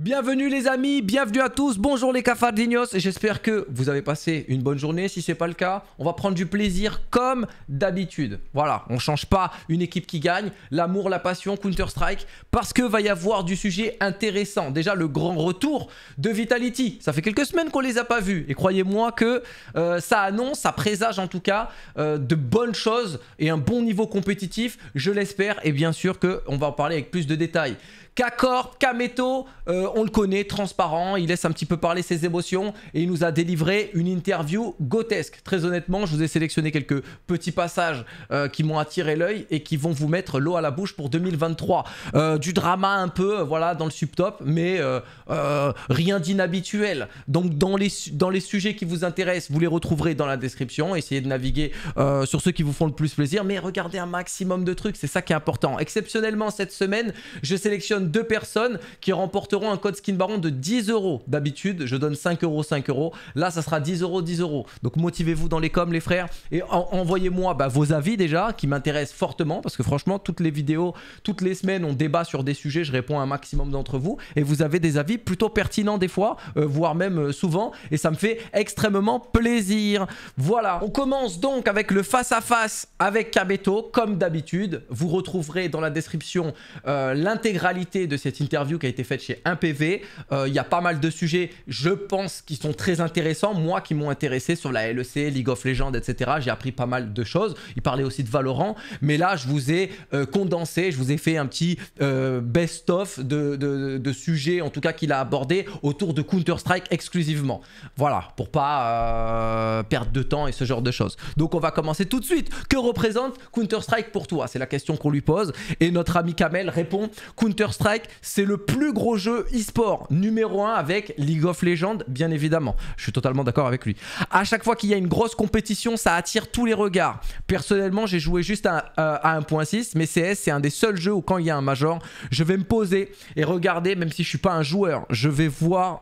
Bienvenue les amis, bienvenue à tous, bonjour les et j'espère que vous avez passé une bonne journée, si c'est pas le cas, on va prendre du plaisir comme d'habitude. Voilà, on change pas une équipe qui gagne, l'amour, la passion, Counter-Strike, parce que va y avoir du sujet intéressant. Déjà le grand retour de Vitality, ça fait quelques semaines qu'on les a pas vus, et croyez-moi que euh, ça annonce, ça présage en tout cas euh, de bonnes choses et un bon niveau compétitif, je l'espère, et bien sûr qu'on va en parler avec plus de détails. K-Corp, euh, on le connaît, transparent, il laisse un petit peu parler ses émotions et il nous a délivré une interview grotesque. Très honnêtement, je vous ai sélectionné quelques petits passages euh, qui m'ont attiré l'œil et qui vont vous mettre l'eau à la bouche pour 2023. Euh, du drama un peu, voilà, dans le subtop, mais rien d'inhabituel. Donc dans les, dans les sujets qui vous intéressent, vous les retrouverez dans la description. Essayez de naviguer sur ceux qui vous font le plus plaisir, mais regardez un maximum de trucs, c'est ça qui est important. Exceptionnellement, cette semaine, je sélectionne deux personnes qui remporteront un code skin baron de 10 euros. D'habitude, je donne 5 euros, 5 euros. Là, ça sera 10 euros, 10 euros. Donc motivez-vous dans les coms, les frères. Et envoyez-moi bah, vos avis déjà, qui m'intéressent fortement. Parce que franchement, toutes les vidéos, toutes les semaines, on débat sur des sujets. Je réponds à un maximum d'entre vous. Et vous avez des avis plutôt pertinents des fois, euh, voire même euh, souvent. Et ça me fait extrêmement plaisir. Voilà. On commence donc avec le face-à-face avec Kabeto. Comme d'habitude, vous retrouverez dans la description euh, l'intégralité de cette interview qui a été faite chez 1PV. Euh, il y a pas mal de sujets, je pense, qui sont très intéressants. Moi, qui m'ont intéressé sur la LEC, League of Legends, etc. J'ai appris pas mal de choses. Il parlait aussi de Valorant. Mais là, je vous ai euh, condensé, je vous ai fait un petit euh, best-of de, de, sujets, en tout cas, qu'il a abordé autour de Counter-Strike exclusivement. Voilà, pour pas perdre de temps et ce genre de choses. Donc, on va commencer tout de suite. Que représente Counter-Strike pour toi C'est la question qu'on lui pose. Et notre ami Kamel répond Counter-Strike strike c'est le plus gros jeu e-sport, numéro 1 avec League of Legends, bien évidemment. Je suis totalement d'accord avec lui. À chaque fois qu'il y a une grosse compétition, ça attire tous les regards. Personnellement, j'ai joué juste à, 1.6, mais CS, c'est un des seuls jeux où quand il y a un major, je vais me poser et regarder, même si je ne suis pas un joueur, je vais voir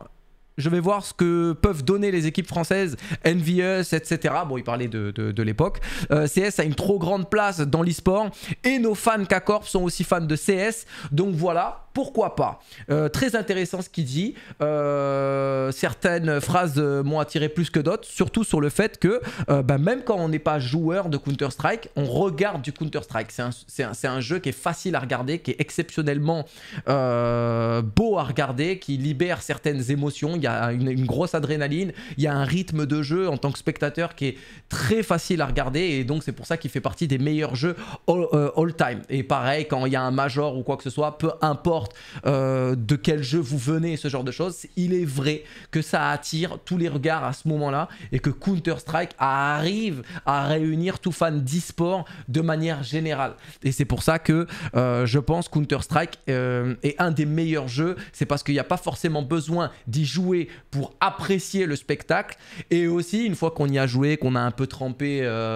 je vais voir ce que peuvent donner les équipes françaises, Envious, etc. Bon, il parlait de, l'époque. Euh, CS a une trop grande place dans l'e-sport et nos fans K-Corp sont aussi fans de CS. Donc voilà, pourquoi pas euh, Très intéressant ce qu'il dit. Euh, certaines phrases euh, m'ont attiré plus que d'autres, surtout sur le fait que bah, même quand on n'est pas joueur de Counter-Strike, on regarde du Counter-Strike. C'est un, jeu qui est facile à regarder, qui est exceptionnellement beau à regarder, qui libère certaines émotions. Il y a une, grosse adrénaline, il y a un rythme de jeu en tant que spectateur qui est très facile à regarder et donc c'est pour ça qu'il fait partie des meilleurs jeux all time. Et pareil, quand il y a un major ou quoi que ce soit, peu importe euh, de quel jeu vous venez, ce genre de choses, il est vrai que ça attire tous les regards à ce moment-là et que Counter-Strike arrive à réunir tout fan d'e-sport de manière générale. Et c'est pour ça que euh, je pense Counter-Strike euh, est un des meilleurs jeux. C'est parce qu'il n'y a pas forcément besoin d'y jouer pour apprécier le spectacle. Et aussi, une fois qu'on y a joué, qu'on a un peu trempé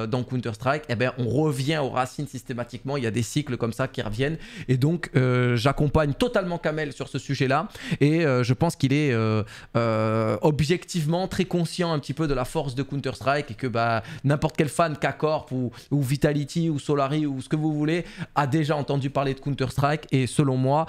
dans Counter-Strike, eh ben, on revient aux racines systématiquement. Il y a des cycles comme ça qui reviennent. Et donc, j'accompagne totalement Kamel sur ce sujet-là. Et euh, je pense qu'il est euh, euh, objectivement très conscient un petit peu de la force de Counter-Strike et que bah, n'importe quel fan K-Corp ou, Vitality ou Solari ou ce que vous voulez a déjà entendu parler de Counter-Strike. Et selon moi,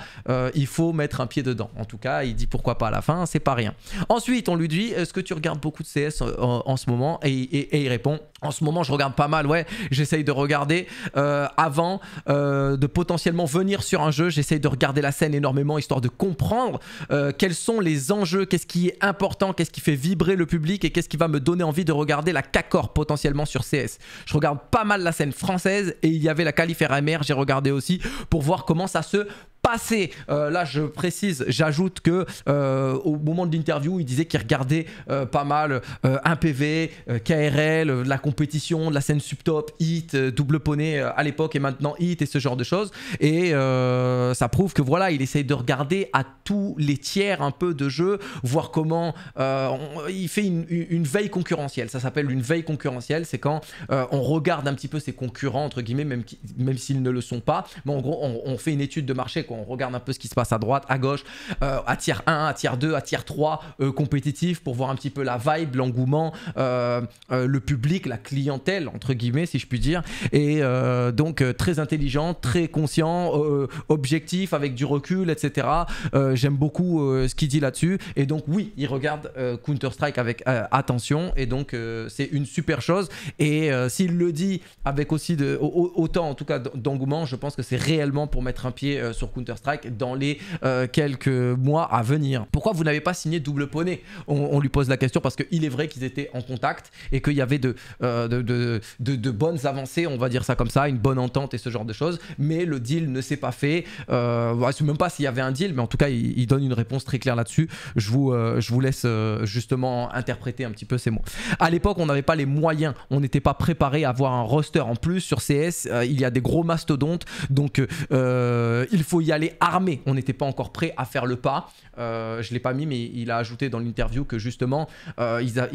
il faut mettre un pied dedans. En tout cas, il dit pourquoi pas à la fin, c'est pas rien. Ensuite, on lui dit Est-ce que tu regardes beaucoup de CS en, ce moment et, il répond en ce moment, je regarde pas mal, ouais. J'essaye de regarder avant de potentiellement venir sur un jeu. J'essaye de regarder la scène énormément, histoire de comprendre euh, quels sont les enjeux, qu'est-ce qui est important, qu'est-ce qui fait vibrer le public et qu'est-ce qui va me donner envie de regarder la CACOR potentiellement sur CS. Je regarde pas mal la scène française et il y avait la qualif RMR, j'ai regardé aussi pour voir comment ça se passé. Euh, là, je précise, j'ajoute que euh, au moment de l'interview, il disait qu'il regardait euh, pas mal un PV, KRL, la compétition, de la scène subtop, hit, double poney à l'époque et maintenant hit et ce genre de choses. Et ça prouve que voilà, il essaye de regarder à tous les tiers un peu de jeu, voir comment il fait une, veille concurrentielle. Ça s'appelle une veille concurrentielle. C'est quand on regarde un petit peu ses concurrents entre guillemets, même, même s'ils ne le sont pas. Mais en gros, on, fait une étude de marché. On regarde un peu ce qui se passe à droite, à gauche, euh, à tiers 1, à tiers 2, à tiers 3, euh, compétitif, pour voir un petit peu la vibe, l'engouement, euh, le public, la clientèle, entre guillemets, si je puis dire. Et donc, très intelligent, très conscient, objectif, avec du recul, etc. J'aime beaucoup ce qu'il dit là-dessus. Et donc, oui, il regarde Counter-Strike avec attention. Et donc, c'est une super chose. Et s'il le dit avec aussi de, autant, en tout cas, d'engouement, je pense que c'est réellement pour mettre un pied sur Counter-Strike Counter-Strike dans les euh, quelques mois à venir. Pourquoi vous n'avez pas signé Double Poney on, lui pose la question parce que qu'il est vrai qu'ils étaient en contact et qu'il y avait euh, de, de, bonnes avancées, on va dire ça comme ça, une bonne entente et ce genre de choses, mais le deal ne s'est pas fait. je ne sais même pas s'il y avait un deal, mais en tout cas, il, il donne une réponse très claire là-dessus. Je, vous euh, je vous laisse justement interpréter un petit peu ces mots. À l'époque, on n'avait pas les moyens, on n'était pas préparé à avoir un roster en plus sur CS. il y a des gros mastodontes, donc il faut y aller armé. On n'était pas encore prêt à faire le pas. Euh, je l'ai pas mis, mais il a ajouté dans l'interview que justement, euh, a,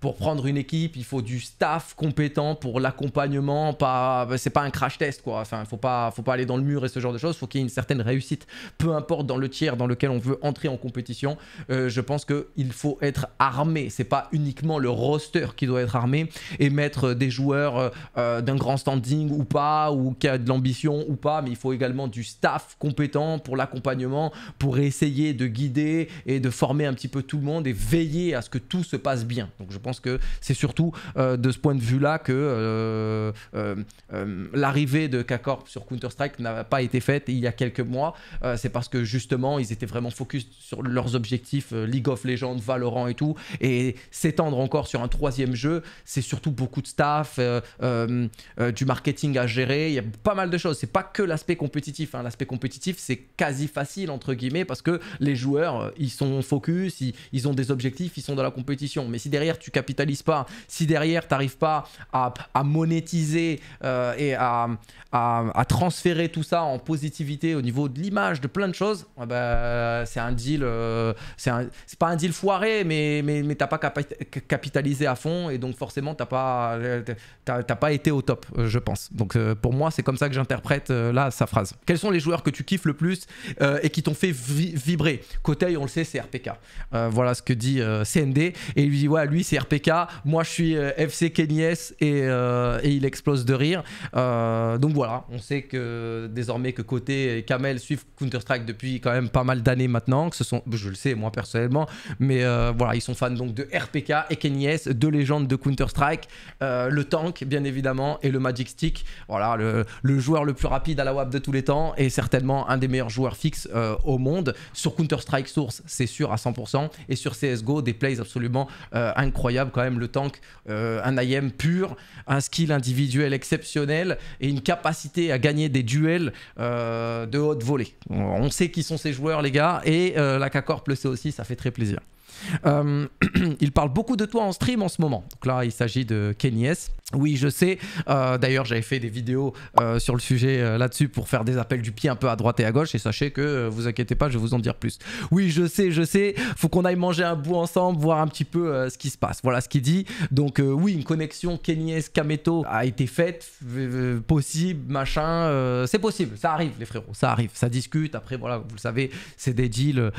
pour prendre une équipe, il faut du staff compétent pour l'accompagnement. Pas, bah, c'est pas un crash test, quoi. Enfin, faut pas, faut pas aller dans le mur et ce genre de choses. Faut qu'il y ait une certaine réussite, peu importe dans le tiers dans lequel on veut entrer en compétition. Euh, je pense que il faut être armé. C'est pas uniquement le roster qui doit être armé et mettre des joueurs d'un grand standing ou pas, ou qui a de l'ambition ou pas, mais il faut également du staff compétent temps, pour l'accompagnement, pour essayer de guider et de former un petit peu tout le monde et veiller à ce que tout se passe bien. Donc je pense que c'est surtout euh, de ce point de vue-là que euh, euh, l'arrivée de K-Corp sur Counter-Strike n'a pas été faite il y a quelques mois. c'est parce que justement, ils étaient vraiment focus sur leurs objectifs League of Legends, Valorant et tout. Et s'étendre encore sur un troisième jeu, c'est surtout beaucoup de staff, du marketing à gérer. Il y a pas mal de choses. C'est pas que l'aspect compétitif. Hein. L'aspect compétitif, c'est quasi facile, entre guillemets, parce que les joueurs, euh, ils sont focus, ils, ont des objectifs, ils sont dans la compétition. Mais si derrière, tu capitalises pas, si derrière, tu n'arrives pas à, monétiser euh, et à, transférer tout ça en positivité au niveau de l'image, de plein de choses, eh ben, c'est un deal, euh, c'est pas un deal foiré, mais, mais, t'as pas capitalisé à fond, et donc forcément, t'as pas, pas été au top, je pense. Donc pour moi, c'est comme ça que j'interprète là sa phrase. Quels sont les joueurs que tu kiffes le plus euh, et qui t'ont fait vibrer. Côté, on le sait, c'est RPK. Euh, voilà ce que dit euh, CND. Et il lui dit Ouais, lui, c'est RPK. Moi, je suis FC Kenyes et, et, il explose de rire. donc voilà, on sait que désormais que Côté et Kamel suivent Counter-Strike depuis quand même pas mal d'années maintenant. Que ce sont, je le sais, moi personnellement. Mais voilà, ils sont fans donc de RPK et Kenyes, deux légendes de Counter-Strike. le tank, bien évidemment, et le Magic Stick. Voilà, le, joueur le plus rapide à la WAP de tous les temps et certainement un des meilleurs joueurs fixes euh, au monde. Sur Counter-Strike Source, c'est sûr à 100%. Et sur CSGO, des plays absolument euh, incroyables quand même. Le tank, euh, un IM pur, un skill individuel exceptionnel et une capacité à gagner des duels de haute volée. On sait qui sont ces joueurs, les gars. Et la k le sait aussi, ça fait très plaisir. Euh, il parle beaucoup de toi en stream en ce moment. Donc là, il s'agit de Kenny Oui, je sais. Euh, d'ailleurs, j'avais fait des vidéos euh, sur le sujet là-dessus pour faire des appels du pied un peu à droite et à gauche. Et sachez que, vous inquiétez pas, je vais vous en dire plus. Oui, je sais, je sais. Faut qu'on aille manger un bout ensemble, voir un petit peu ce qui se passe. Voilà ce qu'il dit. Donc oui, une connexion Kenny S Kameto a été faite, possible, machin. c'est possible, ça arrive, les frérots, ça arrive. Ça discute. Après, voilà, vous le savez, c'est des deals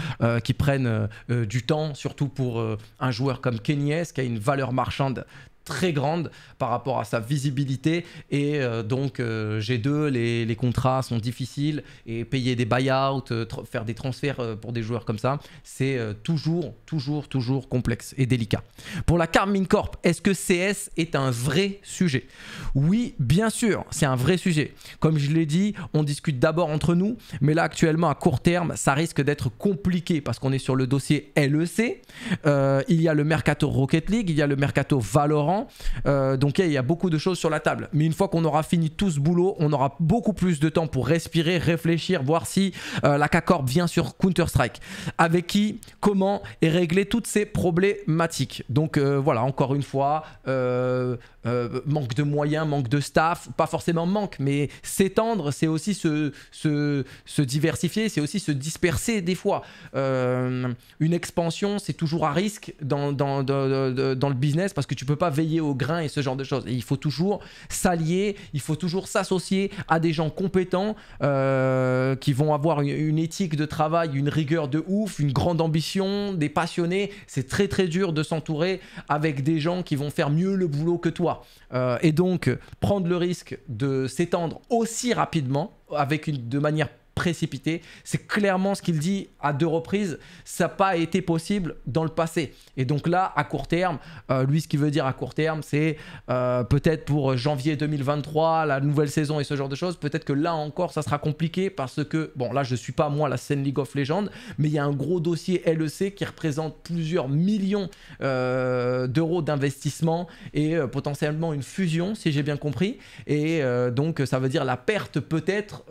qui prennent du temps surtout pour euh, un joueur comme Kenyes qui a une valeur marchande très grande par rapport à sa visibilité. Et euh, donc, euh, G2, les, contrats sont difficiles et payer des buyouts, euh, faire des transferts pour des joueurs comme ça, c'est toujours, toujours, toujours complexe et délicat. Pour la Carmine Corp, est-ce que CS est un vrai sujet Oui, bien sûr, c'est un vrai sujet. Comme je l'ai dit, on discute d'abord entre nous, mais là, actuellement, à court terme, ça risque d'être compliqué parce qu'on est sur le dossier LEC. il y a le Mercato Rocket League, il y a le Mercato Valorant euh, donc il y a beaucoup de choses sur la table. Mais une fois qu'on aura fini tout ce boulot, on aura beaucoup plus de temps pour respirer, réfléchir, voir si euh, la k vient sur Counter-Strike. Avec qui, comment et régler toutes ces problématiques. Donc euh, voilà, encore une fois, manque de moyens, manque de staff, pas forcément manque, mais s'étendre, c'est aussi se, diversifier, c'est aussi se disperser des fois. une expansion, c'est toujours à risque dans, dans le business parce que tu peux pas veiller au grain et ce genre de choses. Et il faut toujours s'allier, il faut toujours s'associer à des gens compétents euh, qui vont avoir une, éthique de travail, une rigueur de ouf, une grande ambition, des passionnés. C'est très très dur de s'entourer avec des gens qui vont faire mieux le boulot que toi. Euh, et donc prendre le risque de s'étendre aussi rapidement, avec une, de manière précipité. C'est clairement ce qu'il dit à deux reprises. Ça n'a pas été possible dans le passé. Et donc là, à court terme, euh, lui, ce qu'il veut dire à court terme, c'est euh, peut-être pour janvier 2023, la nouvelle saison et ce genre de choses. Peut-être que là encore, ça sera compliqué parce que, bon, là, je ne suis pas moi la scène League of Legends, mais il y a un gros dossier LEC qui représente plusieurs millions euh, d'euros d'investissement et potentiellement une fusion, si j'ai bien compris. Et donc, ça veut dire la perte peut-être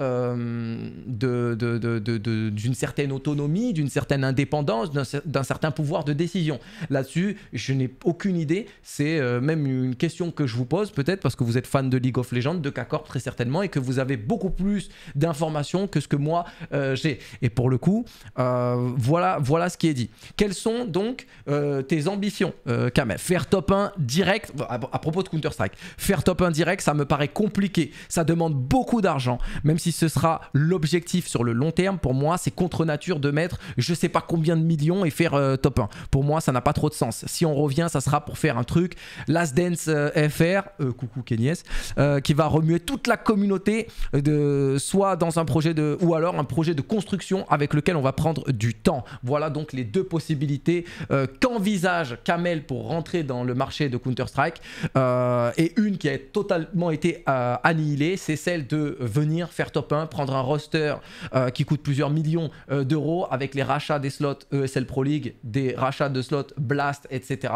d'une de, certaine autonomie, d'une certaine indépendance, d'un certain pouvoir de décision. Là-dessus, je n'ai aucune idée. C'est euh, même une question que je vous pose, peut-être parce que vous êtes fan de League of Legends, de KCorp très certainement, et que vous avez beaucoup plus d'informations que ce que moi euh, j'ai. Et pour le coup, euh, voilà, voilà ce qui est dit. Quelles sont donc tes ambitions, Kamel Faire top 1 direct, à, à propos de Counter-Strike, faire top 1 direct, ça me paraît compliqué. Ça demande beaucoup d'argent, même si ce sera l'objectif sur le long terme, pour moi, c'est contre nature de mettre je sais pas combien de millions et faire euh, top 1. Pour moi, ça n'a pas trop de sens. Si on revient, ça sera pour faire un truc, Last Dance euh, FR, euh, coucou kenies qui va remuer toute la communauté, de, soit dans un projet de, ou alors un projet de construction avec lequel on va prendre du temps. Voilà donc les deux possibilités qu'envisage Kamel pour rentrer dans le marché de Counter-Strike. et une qui a totalement été annihilée, c'est celle de venir faire top 1, prendre un roster euh, qui coûte plusieurs millions euh, d'euros avec les rachats des slots ESL Pro League, des rachats de slots Blast, etc.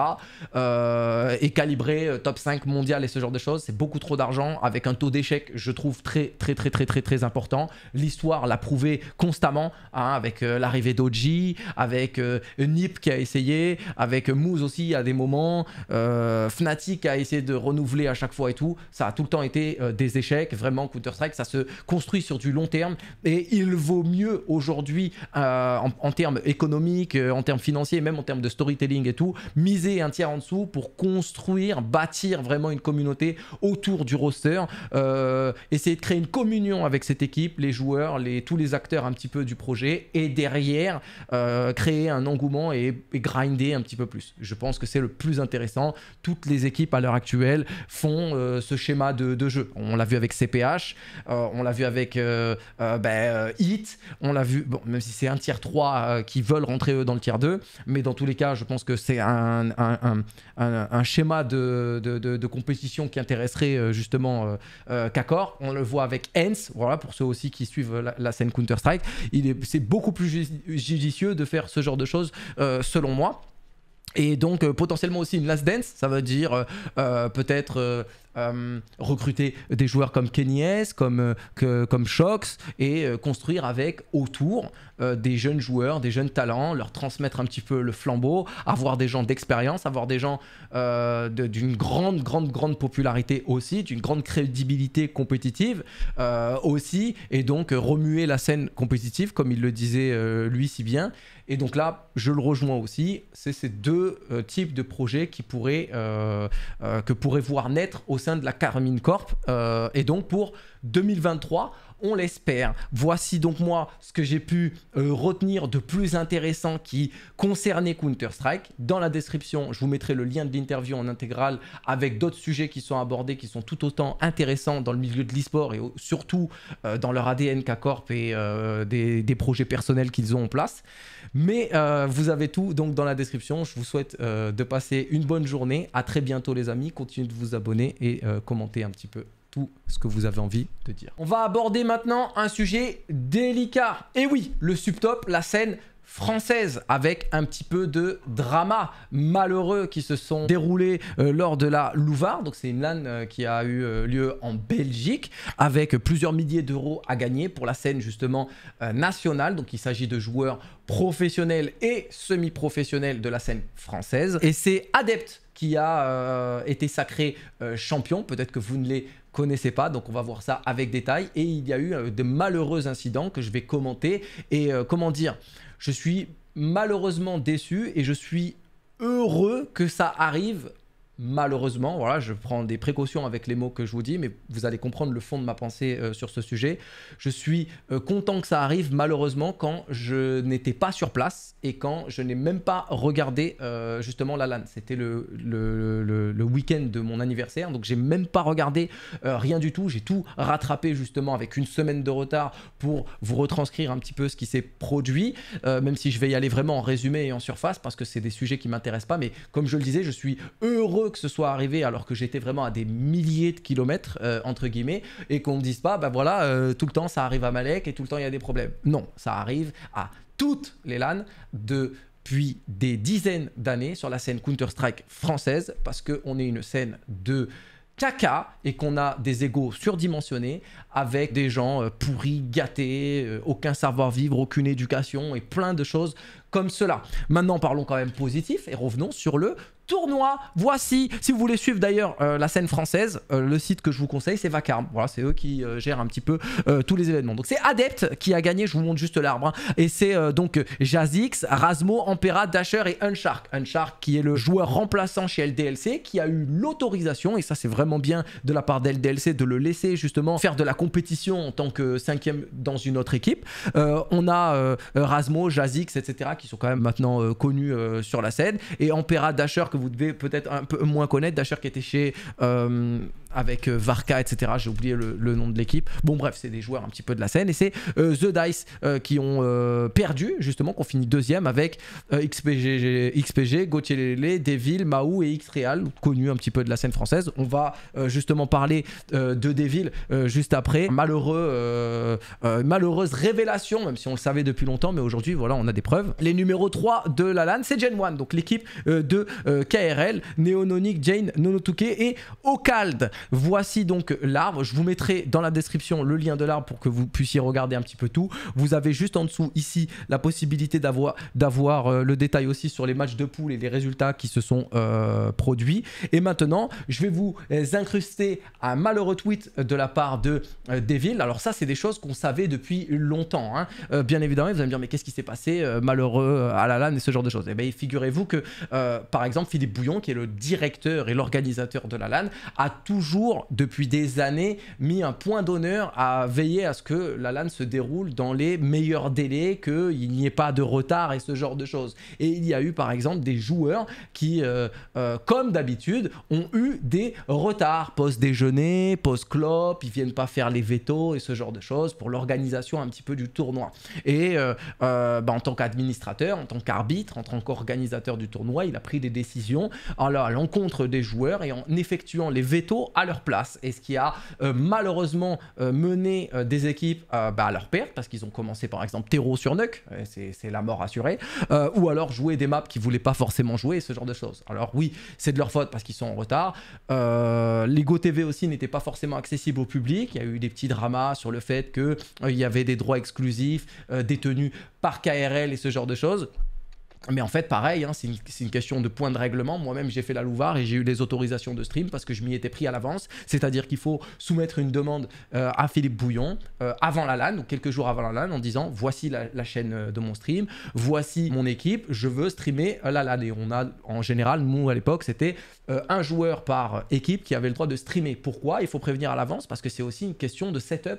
Euh, et calibré top 5 mondial et ce genre de choses. C'est beaucoup trop d'argent avec un taux d'échec, je trouve, très, très, très, très, très, très important. L'histoire l'a prouvé constamment hein, avec l'arrivée d'Oji, avec Nip qui a essayé, avec Moose aussi à des moments, Fnatic a essayé de renouveler à chaque fois et tout. Ça a tout le temps été des échecs. Vraiment, Counter-Strike, ça se construit sur du long terme. Et il vaut mieux aujourd'hui, euh, en, termes économiques, euh, en termes financiers, même en termes de storytelling et tout, miser un tiers en dessous pour construire, bâtir vraiment une communauté autour du roster, euh, essayer de créer une communion avec cette équipe, les joueurs, les, tous les acteurs un petit peu du projet, et derrière, créer un engouement et, grinder un petit peu plus. Je pense que c'est le plus intéressant. Toutes les équipes à l'heure actuelle font ce schéma de, de, jeu. On l'a vu avec CPH, on l'a vu avec... Ben, eh, euh, Hit, on l'a vu, bon, même si c'est un tiers 3 euh, qui veulent rentrer eux dans le tier 2, mais dans tous les cas, je pense que c'est un, schéma de, de, compétition qui intéresserait euh, justement Kakor. On le voit avec Hence, voilà, pour ceux aussi qui suivent la, scène Counter-Strike. C'est beaucoup plus judicieux de faire ce genre de choses, selon moi. Et donc potentiellement aussi une last dance, ça veut dire peut-être euh, recruter des joueurs comme Kenyes, comme, euh, que, comme Shox, et euh, construire avec autour des jeunes joueurs, des jeunes talents, leur transmettre un petit peu le flambeau, avoir des gens d'expérience, avoir des gens d'une grande, grande, grande popularité aussi, d'une grande crédibilité compétitive aussi, et donc remuer la scène compétitive, comme il le disait lui si bien. Et donc là, je le rejoins aussi, c'est ces deux types de projets qui pourraient, que voir naître aussi sein de la Carmine Corp. Euh, et donc pour 2023, on l'espère. Voici donc moi ce que j'ai pu euh, retenir de plus intéressant qui concernait Counter-Strike. Dans la description, je vous mettrai le lien de l'interview en intégrale avec d'autres sujets qui sont abordés, qui sont tout autant intéressants dans le milieu de l'e-sport et surtout euh, dans leur ADN K-Corp et euh, des, projets personnels qu'ils ont en place. Mais vous avez tout donc dans la description. Je vous souhaite de passer une bonne journée. À très bientôt les amis. Continuez de vous abonner et commenter un petit peu tout ce que vous avez envie de dire. On va aborder maintenant un sujet délicat. Et oui, le subtop, la scène française avec un petit peu de drama malheureux qui se sont déroulés euh, lors de la Louvard. Donc c'est une LAN euh, qui a eu euh, lieu en Belgique avec plusieurs milliers d'euros à gagner pour la scène justement nationale. Donc il s'agit de joueurs professionnels et semi-professionnels de la scène française. Et c'est Adepte qui a été sacré champion, peut-être que vous ne les connaissait pas. Donc on va voir ça avec détail. Et il y a eu euh, de malheureux incidents que je vais commenter. Et euh, comment dire, je suis malheureusement déçu et je suis heureux que ça arrive malheureusement, voilà, je prends des précautions avec les mots que je vous dis, mais vous allez comprendre le fond de ma pensée euh, sur ce sujet. Je suis euh, content que ça arrive, malheureusement, quand je n'étais pas sur place et quand je n'ai même pas regardé euh, justement la LAN. C'était le, le, le week-end de mon anniversaire, donc j'ai même pas regardé rien du tout. J'ai tout rattrapé justement avec une semaine de retard pour vous retranscrire un petit peu ce qui s'est produit, même si je vais y aller vraiment en résumé et en surface parce que c'est des sujets qui m'intéressent pas. Mais comme je le disais, je suis heureux que ce soit arrivé alors que j'étais vraiment à des milliers de kilomètres, euh, entre guillemets, et qu'on me dise pas, bah voilà, euh, tout le temps ça arrive à Malek et tout le temps il y a des problèmes. Non, ça arrive à toutes les LAN depuis des dizaines d'années sur la scène Counter-Strike française parce qu'on est une scène de caca et qu'on a des égaux surdimensionnés avec des gens euh, pourris, gâtés, euh, aucun savoir-vivre, aucune éducation et plein de choses comme cela. Maintenant, parlons quand même positif et revenons sur le tournoi. Voici, si vous voulez suivre d'ailleurs euh, la scène française, le site que je vous conseille, c'est Vacarme. Voilà, c'est eux qui gèrent un petit peu tous les événements. Donc c'est Adept qui a gagné, je vous montre juste l'arbre. Hein. et c'est donc Jazix, Rasmo, Ampera, Dasher et Unshark. Unshark qui est le joueur remplaçant chez LDLC, qui a eu l'autorisation, et ça c'est vraiment bien de la part d'LDLC de le laisser justement faire de la compétition en tant que cinquième dans une autre équipe. Euh, on a euh, Rasmo, Jazix, etc., qui sont quand même maintenant euh, connus sur la scène. Et Ampera Dasher, que vous devez peut-être un peu moins connaître, Dasher qui était chez avec euh, Varka, etc. J'ai oublié le, nom de l'équipe. Bon, bref, c'est des joueurs un petit peu de la scène. Et c'est euh, The Dice euh, qui ont perdu, justement, qu'on finit deuxième avec XPG, XPG, Gauthier Lélé, Devil Mahou et Xreal, connus un petit peu de la scène française. On va justement parler de Deville juste après. Malheureux, malheureuse révélation, même si on le savait depuis longtemps, mais aujourd'hui, voilà, on a des preuves. Les numéros 3 de la LAN, c'est Gen 1, donc l'équipe de KRL, Neononic, Jane, Nonotuke et Ocalde Voici donc l'arbre. Je vous mettrai dans la description le lien de l'arbre pour que vous puissiez regarder un petit peu tout. Vous avez juste en dessous ici la possibilité d'avoir euh, le détail aussi sur les matchs de poule et les résultats qui se sont euh, produits. Et maintenant, je vais vous euh, incruster un malheureux tweet de la part de Deville. Alors ça, c'est des choses qu'on savait depuis longtemps. Hein. bien évidemment, vous allez me dire, mais qu'est-ce qui s'est passé Malheureux, à la LAN et ce genre de choses. Et eh bien, figurez-vous que, par exemple, Philippe Bouillon, qui est le directeur et l'organisateur de la LAN, a toujours depuis des années, mis un point d'honneur à veiller à ce que la LAN se déroule dans les meilleurs délais, qu'il n'y ait pas de retard et ce genre de choses. Et il y a eu par exemple des joueurs qui, euh, euh, comme d'habitude, ont eu des retards post-déjeuner, post-clop, ils viennent pas faire les vétos et ce genre de choses pour l'organisation un petit peu du tournoi. Et euh, bah, en tant qu'administrateur, en tant qu'arbitre, en tant qu'organisateur du tournoi, il a pris des décisions à l'encontre des joueurs et en effectuant les vétos à leur place et ce qui a euh, malheureusement euh, mené euh, des équipes bah, à leur perte parce qu'ils ont commencé par exemple terreau sur nuc c'est la mort assurée, ou alors jouer des maps qu'ils voulaient pas forcément jouer, ce genre de choses. Alors oui, c'est de leur faute parce qu'ils sont en retard. Lego TV aussi n'était pas forcément accessible au public, il y a eu des petits dramas sur le fait qu'il il y avait des droits exclusifs détenus par KRL et ce genre de choses. Mais en fait, pareil, hein, c'est une, question de point de règlement. Moi-même, j'ai fait la Louvard et j'ai eu les autorisations de stream parce que je m'y étais pris à l'avance. C'est-à-dire qu'il faut soumettre une demande euh, à Philippe Bouillon euh, avant la LAN ou quelques jours avant la LAN en disant voici la, chaîne euh, de mon stream, voici mon équipe, je veux streamer la LAN. Et on a, en général, nous à l'époque, c'était un joueur par équipe qui avait le droit de streamer. Pourquoi Il faut prévenir à l'avance parce que c'est aussi une question de setup,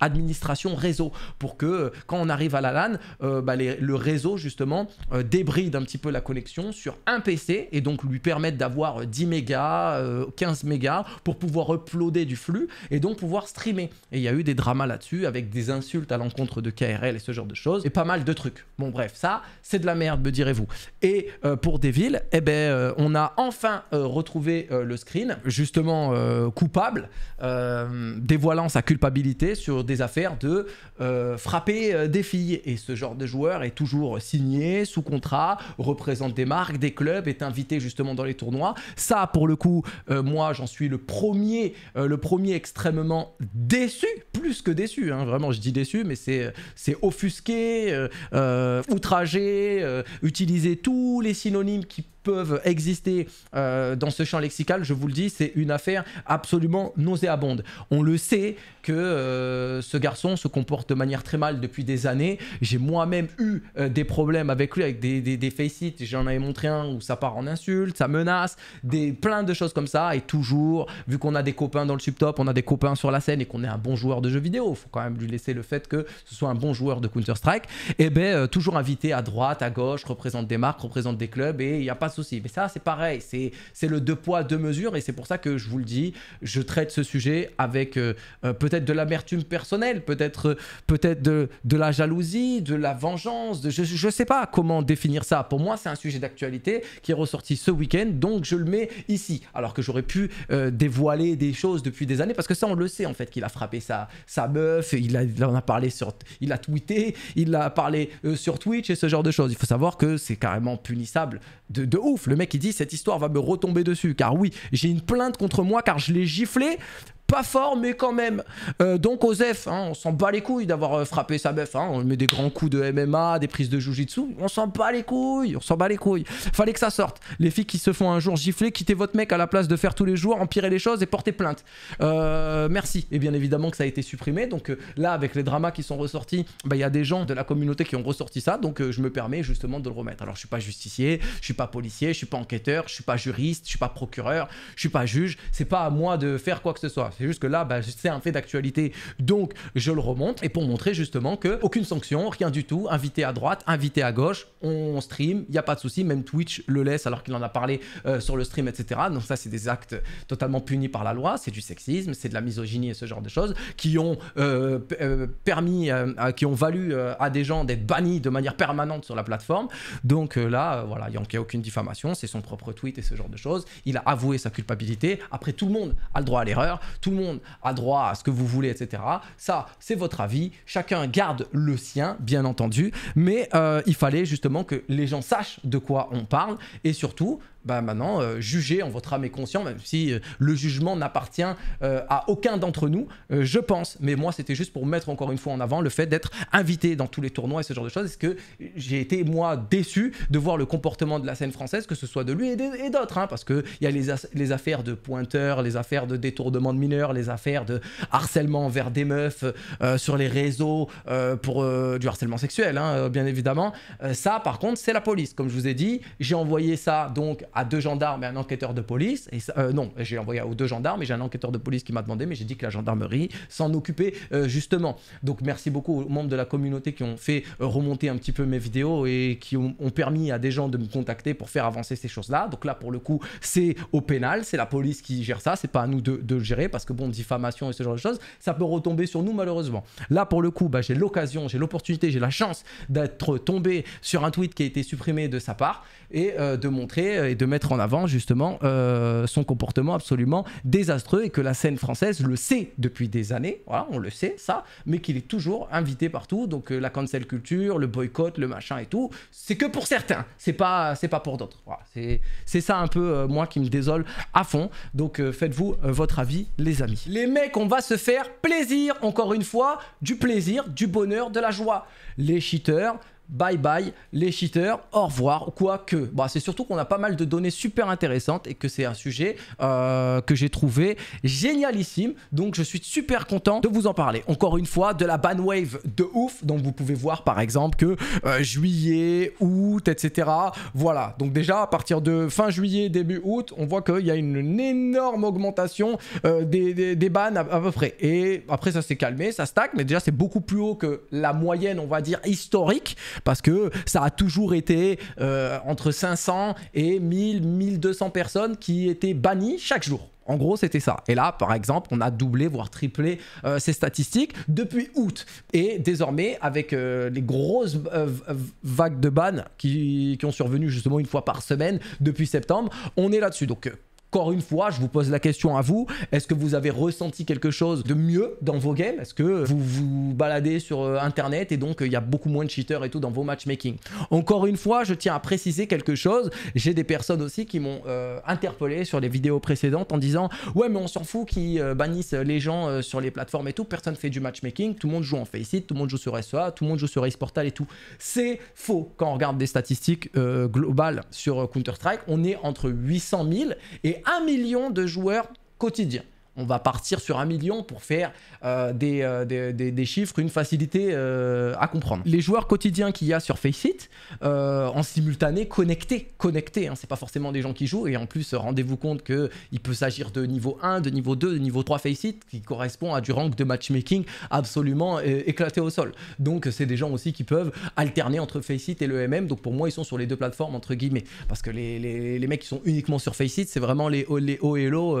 administration réseau pour que quand on arrive à la LAN, bah, le réseau justement débride un petit peu la connexion sur un PC et donc lui permettre d'avoir 10 mégas, 15 euh, mégas pour pouvoir uploader du flux et donc pouvoir streamer. Et il y a eu des dramas là-dessus avec des insultes à l'encontre de KRL et ce genre de choses et pas mal de trucs. Bon bref, ça c'est de la merde, me direz-vous. Et euh, pour Devil, eh ben euh, on a enfin retrouvé le screen justement coupable dévoilant sa culpabilité sur des affaires de frapper des filles et ce genre de joueur est toujours signé sous représente des marques, des clubs, est invité justement dans les tournois. Ça, pour le coup, euh, moi, j'en suis le premier, euh, le premier extrêmement déçu, plus que déçu. Hein. vraiment, je dis déçu, mais c'est offusqué, euh, outragé, utiliser tous les synonymes qui peuvent exister euh, dans ce champ lexical, je vous le dis, c'est une affaire absolument nauséabonde. On le sait que euh, ce garçon se comporte de manière très mal depuis des années. J'ai moi-même eu euh, des problèmes avec lui, avec des, des, des face J'en avais montré un où ça part en insulte, ça menace, des, plein de choses comme ça. Et toujours, vu qu'on a des copains dans le subtop, on a des copains sur la scène et qu'on est un bon joueur de jeux vidéo, faut quand même lui laisser le fait que ce soit un bon joueur de Counter-Strike. Et eh ben toujours invité à droite, à gauche, représente des marques, représente des clubs. Et il n'y a pas souci. Mais ça, c'est pareil, c'est le deux poids, deux mesures, et c'est pour ça que je vous le dis, je traite ce sujet avec euh, euh, peut-être de l'amertume personnelle, peut-être euh, peut-être de, de, la jalousie, de la vengeance, de, je ne sais pas comment définir ça. Pour moi, c'est un sujet d'actualité qui est ressorti ce week-end, donc je le mets ici, alors que j'aurais pu dévoiler des choses depuis des années, parce que ça, on le sait en fait qu'il a frappé sa, sa meuf, il, a, en a parlé sur... Il a tweeté, il a parlé sur Twitch et ce genre de choses. Il faut savoir que c'est carrément punissable de, de ouf. Le mec, il dit, cette histoire va me retomber dessus, car oui, j'ai une plainte contre moi, car je l'ai giflé pas fort, mais quand même. Euh, donc Osef, hein, on s'en bat les couilles d'avoir euh, frappé sa meuf. Hein. On met des grands coups de MMA, des prises de jujitsu. On s'en bat les couilles, on s'en bat les couilles. Fallait que ça sorte. Les filles qui se font un jour gifler, quittez votre mec à la place de faire tous les jours, empirer les choses et porter plainte. Euh, merci. Et bien évidemment que ça a été supprimé. Donc là, avec les dramas qui sont ressortis, bah, il y a des gens de la communauté qui ont ressorti ça. Donc je me permets justement de le remettre. Alors je suis pas justicier, je suis pas policier, je suis pas enquêteur, je suis pas juriste, je suis pas procureur, je suis pas juge. C'est pas à moi de faire quoi que ce soit. C'est juste que là, bah, c'est un fait d'actualité, donc je le remonte. Et pour montrer justement que aucune sanction, rien du tout, invité à droite, invité à gauche, on stream, il n'y a pas de souci. Même Twitch le laisse alors qu'il en a parlé euh, sur le stream, etc. Donc ça, c'est des actes totalement punis par la loi. C'est du sexisme, c'est de la misogynie et ce genre de choses qui ont euh, euh, permis, qui ont valu à des gens d'être bannis de manière permanente sur la plateforme. Donc là, voilà, il n'y a aucune diffamation, c'est son propre tweet et ce genre de choses. Il a avoué sa culpabilité. Après, tout le monde a le droit à l'erreur tout le monde a droit à ce que vous voulez, etc. Ça, c'est votre avis. Chacun garde le sien, bien entendu. Mais euh, il fallait justement que les gens sachent de quoi on parle. Et surtout, ben maintenant, euh, juger en votre âme et conscience, même si euh, le jugement n'appartient euh, à aucun d'entre nous, je pense. Mais moi, c'était juste pour mettre encore une fois en avant le fait d'être invité dans tous les tournois et ce genre de choses. Est-ce que j'ai été, moi, déçu de voir le comportement de la scène française, que ce soit de lui et d'autres, hein, parce qu'il y a les, affaires de pointeurs, les affaires de détournement de mineurs, les affaires de harcèlement envers des meufs sur les réseaux pour du harcèlement sexuel, hein, bien évidemment. ça, par contre, c'est la police. Comme je vous ai dit, j'ai envoyé ça donc à deux gendarmes et un enquêteur de police. Et euh, non, j'ai envoyé aux deux gendarmes et j'ai un enquêteur de police qui m'a demandé, mais j'ai dit que la gendarmerie s'en occupait euh, justement. Donc merci beaucoup aux membres de la communauté qui ont fait euh, remonter un petit peu mes vidéos et qui ont, permis à des gens de me contacter pour faire avancer ces choses-là. Donc là, pour le coup, c'est au pénal, c'est la police qui gère ça, c'est pas à nous de, le gérer parce que bon, diffamation et ce genre de choses, ça peut retomber sur nous malheureusement. Là, pour le coup, bah, j'ai l'occasion, j'ai l'opportunité, j'ai la chance d'être tombé sur un tweet qui a été supprimé de sa part et euh, de montrer euh, et de mettre en avant justement euh, son comportement absolument désastreux et que la scène française le sait depuis des années, voilà, on le sait ça, mais qu'il est toujours invité partout, donc la cancel culture, le boycott, le machin et tout, c'est que pour certains, c'est pas, c'est pas pour d'autres. Voilà, c'est ça un peu moi qui me désole à fond, donc faites-vous votre avis les amis. Les mecs, on va se faire plaisir, encore une fois, du plaisir, du bonheur, de la joie. Les cheaters, bye bye les cheaters, au revoir, quoique. Bah, c'est surtout qu'on a pas mal de données super intéressantes et que c'est un sujet euh, que j'ai trouvé génialissime. Donc je suis super content de vous en parler. Encore une fois, de la ban wave de ouf. Donc vous pouvez voir par exemple que euh, juillet, août, etc. Voilà, donc déjà à partir de fin juillet, début août, on voit qu'il y a une, énorme augmentation euh, des, des, à, peu près. Et après ça s'est calmé, ça stack, mais déjà c'est beaucoup plus haut que la moyenne, on va dire, historique parce que ça a toujours été euh, entre 500 et 1000, 1200 personnes qui étaient bannies chaque jour. En gros, c'était ça. Et là, par exemple, on a doublé, voire triplé euh, ces statistiques depuis août. Et désormais, avec euh, les grosses vagues de bannes qui, qui, ont survenu justement une fois par semaine depuis septembre, on est là-dessus. Donc, encore une fois, je vous pose la question à vous. Est-ce que vous avez ressenti quelque chose de mieux dans vos games Est-ce que vous vous baladez sur euh, Internet et donc euh, il y a beaucoup moins de cheaters et tout dans vos matchmaking Encore une fois, je tiens à préciser quelque chose. J'ai des personnes aussi qui m'ont euh, interpellé sur les vidéos précédentes en disant ouais mais on s'en fout qu'ils bannissent les gens sur les plateformes et tout. Personne fait du matchmaking. Tout le monde joue en Faceit, tout le monde joue sur SEA, tout le monde joue sur Portal et tout. C'est faux quand on regarde des statistiques globales sur Counter Strike. On est entre 800 000 et 1 million de joueurs quotidiens on va partir sur un million pour faire euh, euh, des, chiffres une facilité euh, à comprendre. Les joueurs quotidiens qu'il y a sur Faceit, en simultané, connectés, connectés, hein, c'est pas forcément des gens qui jouent, et en plus, rendez-vous compte qu'il peut s'agir de niveau 1, de niveau 2, de niveau 3 Faceit, qui correspond à du rank de matchmaking absolument éclaté au sol. Donc c'est des gens aussi qui peuvent alterner entre Faceit et le MM, donc pour moi, ils sont sur les deux plateformes, entre guillemets, parce que les, mecs qui sont uniquement sur Faceit, c'est vraiment les, les hauts et low,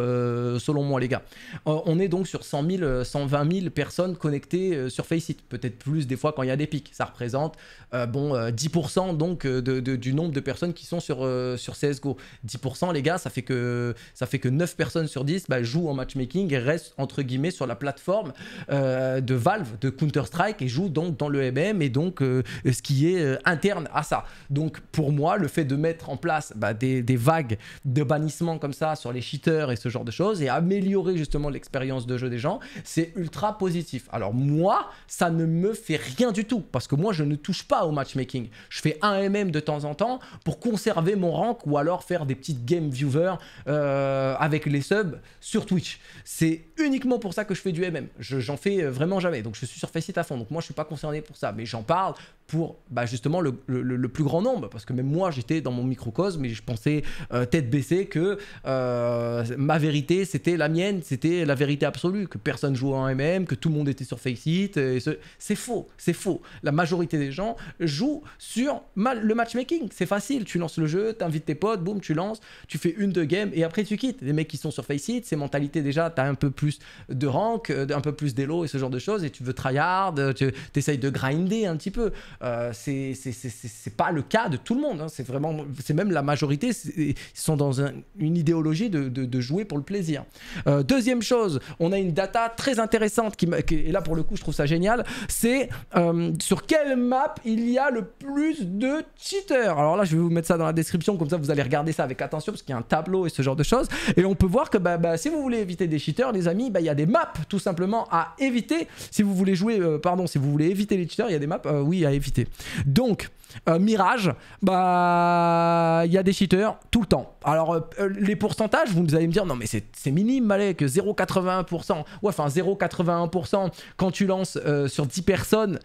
selon moi, les gars. Euh, on est donc sur 100 000, 120 000 personnes connectées euh, sur Faceit, peut-être plus des fois quand il y a des pics. Ça représente euh, bon 10% donc du nombre de personnes qui sont sur, CSGO. 10% les gars, ça fait que, ça fait que 9 personnes sur 10 bah, jouent en matchmaking et restent entre guillemets sur la plateforme de Valve, de Counter-Strike et jouent donc dans le MM et donc ce qui est interne à ça. Donc pour moi, le fait de mettre en place bah, des, des vagues de bannissement comme ça sur les cheaters et ce genre de choses et améliorer justement l'expérience de jeu des gens, c'est ultra positif. Alors moi, ça ne me fait rien du tout parce que moi, je ne touche pas au matchmaking. Je fais un MM de temps en temps pour conserver mon rank ou alors faire des petites game viewers euh, avec les subs sur Twitch. C'est uniquement pour ça que je fais du MM. Je, j'en fais euh, vraiment jamais. Donc je suis sur Faceit à fond. Donc moi, je suis pas concerné pour ça, mais j'en parle pour bah, justement le, plus grand nombre parce que même moi, j'étais dans mon microcosme et je pensais euh, tête baissée que ma vérité c'était la mienne c'était la vérité absolue, que personne jouait en MM, que tout le monde était sur Faceit. C'est faux, c'est faux. La majorité des gens jouent sur le matchmaking. C'est facile, tu lances le jeu, t'invites tes potes, boum, tu lances, tu fais une, deux games et après tu quittes. Les mecs qui sont sur Faceit, ces mentalités déjà, t'as un peu plus de rank, euh, un peu plus d'élo et ce genre de choses et tu veux tryhard, tu essayes de grinder un petit peu. Euh, c'est pas le cas de tout le monde, hein. c'est vraiment, c'est même la majorité, ils sont dans une idéologie de, de, jouer pour le plaisir. Euh, Deuxième chose, on a une data très intéressante qui, et là pour le coup je trouve ça génial, c'est euh, sur quelle map il y a le plus de cheaters. Alors là je vais vous mettre ça dans la description, comme ça vous allez regarder ça avec attention parce qu'il y a un tableau et ce genre de choses. Et on peut voir que bah, bah si vous voulez éviter des cheaters, les amis, bah, il y a des maps tout simplement à éviter. Si vous voulez jouer, euh, pardon, si vous voulez éviter les cheaters, il y a des maps, euh, oui, à éviter. Donc, euh, Mirage, bah il y a des cheaters tout le temps. Alors euh, euh, les pourcentages, vous allez me dire non mais c'est minime Malek, 0,81%, ou enfin 0,81% quand tu lances sur 10 personnes,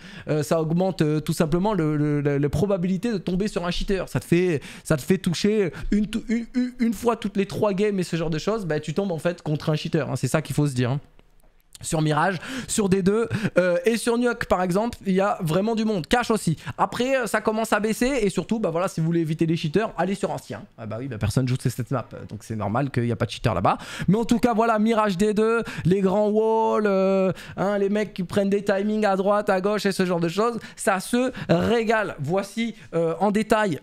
ça augmente tout simplement le, la probabilité de tomber sur un cheater. Ça te fait, ça te fait toucher une, fois toutes les 3 games et ce genre de choses, bah tu tombes en fait contre un cheater, hein. c'est ça qu'il faut se dire. Hein sur Mirage, sur D2 euh, et sur Nuke par exemple, il y a vraiment du monde. Cash aussi. Après, euh, ça commence à baisser et surtout, bah voilà, si vous voulez éviter les cheaters, allez sur Ancien. Ah bah oui, bah personne joue sur cette map, donc c'est normal qu'il n'y a pas de cheaters là-bas. Mais en tout cas, voilà, Mirage D2, les grands walls, euh, hein, les mecs qui prennent des timings à droite, à gauche et ce genre de choses, ça se régale. Voici en détail,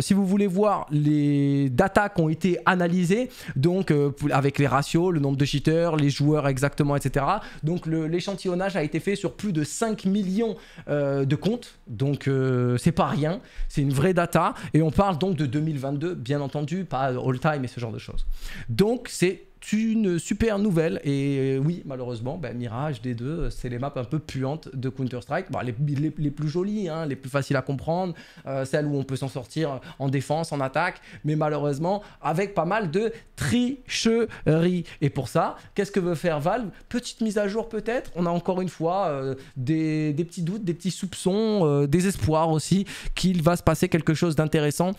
si vous voulez voir les data qui ont été analysées, donc avec les ratios, le nombre de cheaters, les joueurs exactement, etc. Donc l'échantillonnage a été fait sur plus de 5 millions euh, de comptes, donc euh, c'est pas rien, c'est une vraie data, et on parle donc de 2022, bien entendu, pas all time et ce genre de choses. Donc c'est une super nouvelle. Et oui, malheureusement, ben, Mirage, des deux c'est les maps un peu puantes de Counter-Strike. les, les, plus jolies, hein, les plus faciles à comprendre, euh, celles où on peut s'en sortir en défense, en attaque, mais malheureusement, avec pas mal de tricheries Et pour ça, qu'est-ce que veut faire Valve Petite mise à jour peut-être. On a encore une fois euh, des, petits doutes, des petits soupçons, euh, des espoirs aussi qu'il va se passer quelque chose d'intéressant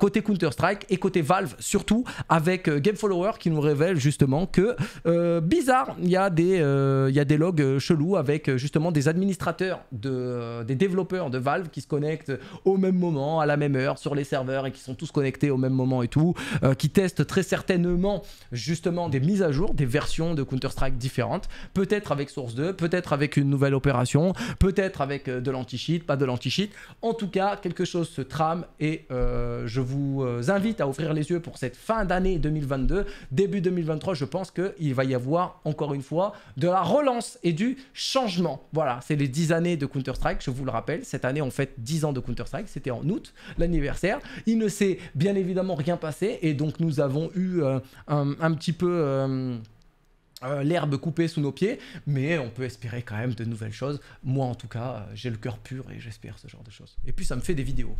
côté Counter-Strike et côté Valve, surtout avec Game Follower qui nous révèle justement que, euh, bizarre, il y, a des, euh, il y a des logs euh, chelous avec justement des administrateurs, de, des développeurs de Valve qui se connectent au même moment, à la même heure, sur les serveurs et qui sont tous connectés au même moment et tout, qui testent très certainement justement des mises à jour, des versions de Counter-Strike différentes, peut-être avec Source 2, peut-être avec une nouvelle opération, peut-être avec de l'anti-cheat, pas de l'anti-cheat. En tout cas, quelque chose se trame et je vous invite à ouvrir les yeux pour cette fin d'année 2022, début 2022 je pense qu'il va y avoir encore une fois de la relance et du changement. Voilà, c'est les 10 années de Counter-Strike, je vous le rappelle. Cette année, on fait 10 ans de Counter-Strike, c'était en août, l'anniversaire. Il ne s'est bien évidemment rien passé et donc nous avons eu euh, un, petit peu... Euh, euh, l'herbe coupée sous nos pieds, mais on peut espérer quand même de nouvelles choses. Moi en tout cas, j'ai le cœur pur et j'espère ce genre de choses. Et puis ça me fait des vidéos.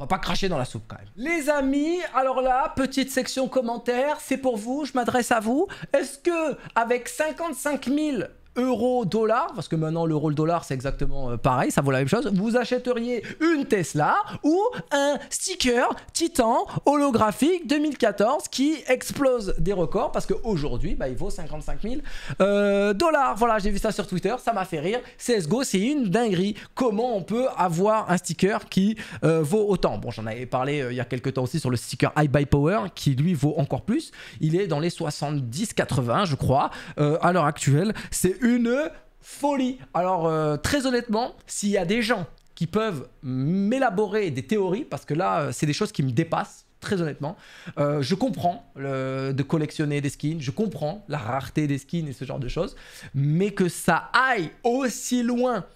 On va pas cracher dans la soupe quand même. Les amis, alors là, petite section commentaires, c'est pour vous, je m'adresse à vous. Est-ce que avec 55 000 euro-dollar, parce que maintenant l'euro le dollar c'est exactement euh, pareil, ça vaut la même chose, vous achèteriez une Tesla ou un sticker Titan holographique 2014 qui explose des records parce qu'aujourd'hui bah, il vaut 55 000 euh, dollars. Voilà, j'ai vu ça sur Twitter, ça m'a fait rire. CSGO c'est une dinguerie. Comment on peut avoir un sticker qui euh, vaut autant Bon, j'en avais parlé il y a quelques temps aussi sur le sticker iBuyPower, Power qui lui vaut encore plus. Il est dans les 70-80, je crois. à l'heure actuelle, c'est une une folie. Alors euh, très honnêtement, s'il y a des gens qui peuvent m'élaborer des théories, parce que là, euh, c'est des choses qui me dépassent, très honnêtement. Euh, je comprends de collectionner des skins, je comprends la rareté des skins et ce genre de choses, mais que ça aille aussi loin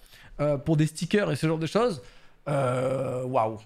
pour des stickers et ce genre de choses, waouh,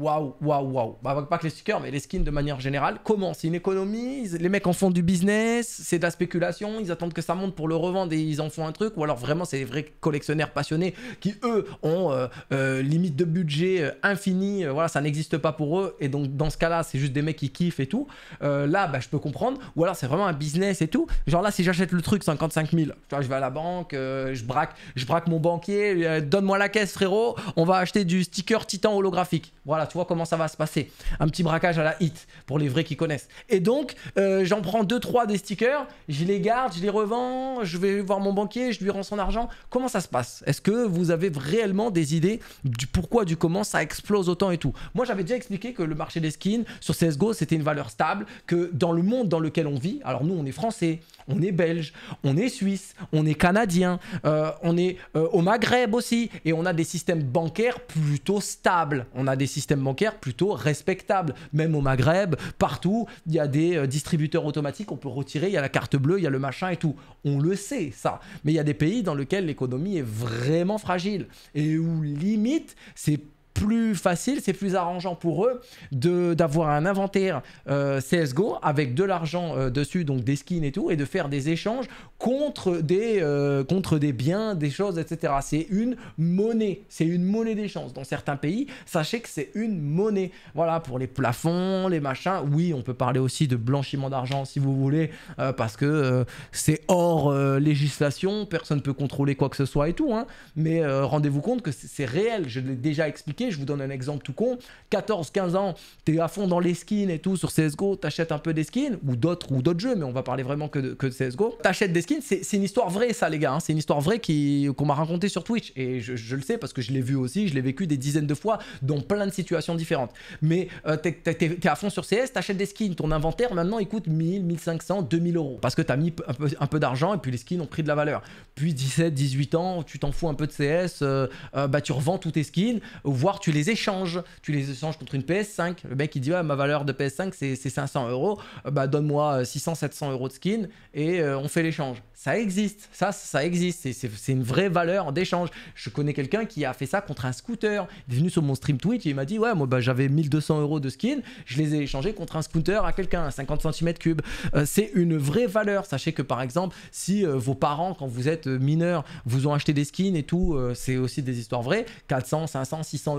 waouh, waouh, waouh. Bah, pas que les stickers, mais les skins de manière générale. Comment C'est une économie Les mecs en font du business, c'est de la spéculation, ils attendent que ça monte pour le revendre et ils en font un truc. Ou alors vraiment, c'est des vrais collectionneurs passionnés qui, eux, ont euh, euh, limite de budget euh, infini. voilà, ça n'existe pas pour eux. Et donc, dans ce cas-là, c'est juste des mecs qui kiffent et tout. là, bah, je peux comprendre. Ou alors, c'est vraiment un business et tout. Genre là, si j'achète le truc 55 000, je vais à la banque, je, braque, je braque mon banquier, donne-moi la caisse, frérot, on va acheter du sticker titan holographique. Voilà, tu vois comment ça va se passer. Un petit braquage à la hit, pour les vrais qui connaissent. Et donc, euh, j'en prends deux trois des stickers, je les garde, je les revends, je vais voir mon banquier, je lui rends son argent. Comment ça se passe Est-ce que vous avez réellement des idées du pourquoi, du comment ça explose autant et tout Moi, j'avais déjà expliqué que le marché des skins sur CSGO, c'était une valeur stable, que dans le monde dans lequel on vit, alors nous, on est français, on est belge, on est suisse, on est canadien, euh, on est euh, au Maghreb aussi, et on a des systèmes bancaires plutôt stables. On a des systèmes bancaire plutôt respectable. Même au Maghreb, partout, il y a des euh, distributeurs automatiques, on peut retirer, il y a la carte bleue, il y a le machin et tout. On le sait, ça. Mais il y a des pays dans lesquels l'économie est vraiment fragile et où limite, c'est plus facile, c'est plus arrangeant pour eux d'avoir un inventaire euh, CSGO avec de l'argent euh, dessus, donc des skins et tout, et de faire des échanges contre des, euh, contre des biens, des choses, etc. C'est une monnaie, c'est une monnaie d'échange. Dans certains pays, sachez que c'est une monnaie. Voilà, pour les plafonds, les machins. Oui, on peut parler aussi de blanchiment d'argent si vous voulez, parce que c'est hors législation, personne ne peut contrôler quoi que ce soit et tout. Hein. Mais rendez-vous compte que c'est réel, je l'ai déjà expliqué je vous donne un exemple tout con. 14-15 ans, tu es à fond dans les skins et tout sur CSGO, t'achètes un peu des skins ou d'autres ou d'autres jeux, mais on va parler vraiment que de, que de CSGO. T'achètes des skins, c'est une histoire vraie ça les gars, hein. c'est une histoire vraie qu'on m'a raconté sur Twitch et je, le sais parce que je l'ai vu aussi, je l'ai vécu des dizaines de fois dans plein de situations différentes. Mais euh, t'es à fond sur CS, t'achètes des skins, ton inventaire maintenant il coûte 1000, 1500, 2000 euros parce que t'as mis un peu, d'argent et puis les skins ont pris de la valeur. Puis 17, 18 ans, tu t'en fous un peu de CS, euh, euh, bah tu revends tous tes skins, voire tu les échanges. Tu les échanges contre une PS5. Le mec, il dit ouais ma valeur de PS5, c'est 500 euros. Euh, bah, donne-moi 600, euh, 700 euros de skin et euh, on fait l'échange. Ça existe. Ça, ça existe. C'est une vraie valeur d'échange. Je connais quelqu'un qui a fait ça contre un scooter. Il est venu sur mon stream Twitch et il m'a dit Ouais, moi, bah, j'avais 1200 euros de skin. Je les ai échangés contre un scooter à quelqu'un, à 50 cm3. c'est une vraie valeur. Sachez que, par exemple, si vos parents, quand vous êtes mineur, vous ont acheté des skins et tout, c'est aussi des histoires vraies. 400, 500, 600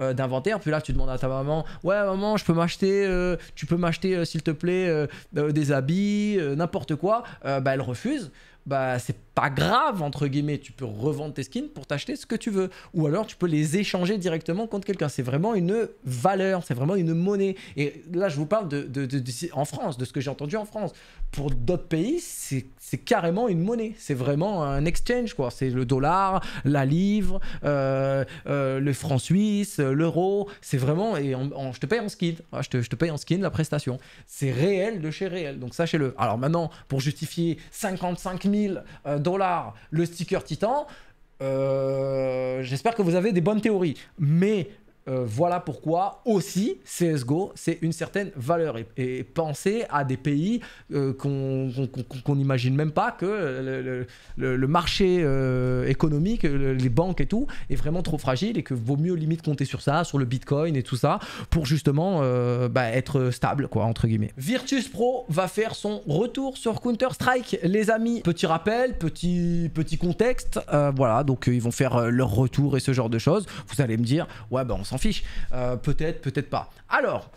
euh, d'inventaire. Puis là, tu demandes à ta maman, ouais, maman, je peux m'acheter, euh, tu peux m'acheter, euh, s'il te plaît, des habits, n'importe quoi. bah, elle refuse. Bah, c'est pas grave, entre guillemets, tu peux revendre tes skins pour t'acheter ce que tu veux. Ou alors tu peux les échanger directement contre quelqu'un. C'est vraiment une valeur, c'est vraiment une monnaie. Et là, je vous parle de, de, en France, de ce que j'ai entendu en France. Pour d'autres pays, c'est carrément une monnaie. C'est vraiment un exchange, quoi. C'est le dollar, la livre, euh, euh, le franc suisse, l'euro. C'est vraiment, et je te paye en skin. Je te, je te paye en skin la prestation. C'est réel de chez réel. Donc sachez-le. Alors maintenant, pour justifier 55 000 dollar le sticker Titan. Euh, j'espère que vous avez des bonnes théories. Mais euh, voilà pourquoi aussi CSGO, c'est une certaine valeur. Et, penser à des pays euh, qu'on n'imagine même pas, que le, marché euh, économique, les banques et tout, est vraiment trop fragile et que vaut mieux limite compter sur ça, sur le Bitcoin et tout ça, pour justement bah, être stable, quoi, entre guillemets. Virtus Pro va faire son retour sur Counter-Strike, les amis. Petit rappel, petit, petit contexte, voilà, donc ils vont faire leur retour et ce genre de choses. Vous allez me dire, ouais, ben on s'en fiche. Euh, peut-être, peut-être pas. Alors,